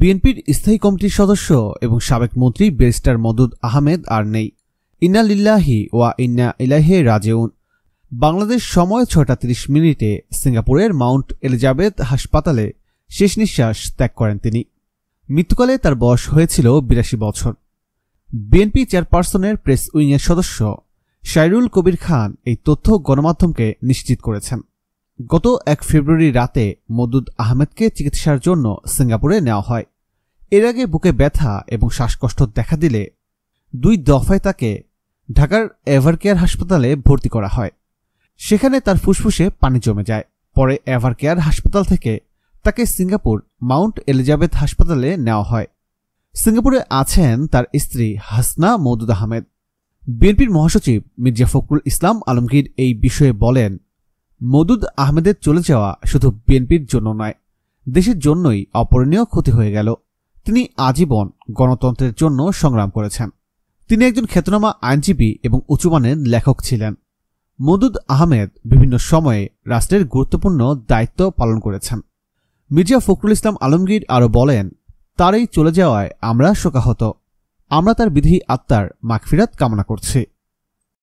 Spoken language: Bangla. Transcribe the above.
বিএনপির স্থায়ী কমিটির সদস্য এবং সাবেক মন্ত্রী ব্যারিস্টার মদুদ আহমেদ আর নেই ইন্না লিল্লাহি ওয়া ইন্না ইলাহে রাজেউন বাংলাদেশ সময় ছটা তিরিশ মিনিটে সিঙ্গাপুরের মাউন্ট এলিজাবেথ হাসপাতালে শেষ নিঃশ্বাস ত্যাগ করেন তিনি মৃত্যুকালে তার বয়স হয়েছিল বিরাশি বছর বিএনপি চেয়ারপারসনের প্রেস উইংয়ের সদস্য শাইরুল কবির খান এই তথ্য গণমাধ্যমকে নিশ্চিত করেছেন গত এক ফেব্রুয়ারি রাতে মদুদ আহমেদকে চিকিৎসার জন্য সিঙ্গাপুরে নেওয়া হয় এর আগে বুকে ব্যথা এবং শ্বাসকষ্ট দেখা দিলে দুই দফায় তাকে ঢাকার এভারকেয়ার হাসপাতালে ভর্তি করা হয় সেখানে তার ফুসফুসে পানি জমে যায় পরে এভারকেয়ার হাসপাতাল থেকে তাকে সিঙ্গাপুর মাউন্ট এলিজাবেথ হাসপাতালে নেওয়া হয় সিঙ্গাপুরে আছেন তার স্ত্রী হাসনা মৌদুদ আহমেদ বিএনপির মহাসচিব মির্জা ফখরুল ইসলাম আলমগীর এই বিষয়ে বলেন মদুদ আহমেদের চলে যাওয়া শুধু বিএনপির জন্য নয় দেশের জন্যই অপরণীয় ক্ষতি হয়ে গেল তিনি আজীবন গণতন্ত্রের জন্য সংগ্রাম করেছেন তিনি একজন খ্যাতনামা আইনজীবী এবং উঁচুমানের লেখক ছিলেন মদুদ আহমেদ বিভিন্ন সময়ে রাষ্ট্রের গুরুত্বপূর্ণ দায়িত্ব পালন করেছেন মির্জা ফখরুল ইসলাম আলমগীর আরও বলেন তার এই চলে যাওয়ায় আমরা শোকাহত আমরা তার বিধি আত্মার মাগফিরাত কামনা করছি